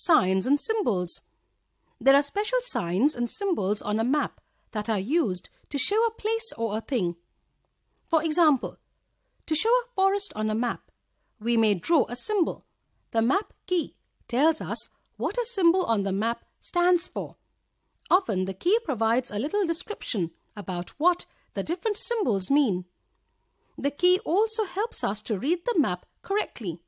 signs and symbols. There are special signs and symbols on a map that are used to show a place or a thing. For example, to show a forest on a map, we may draw a symbol. The map key tells us what a symbol on the map stands for. Often the key provides a little description about what the different symbols mean. The key also helps us to read the map correctly.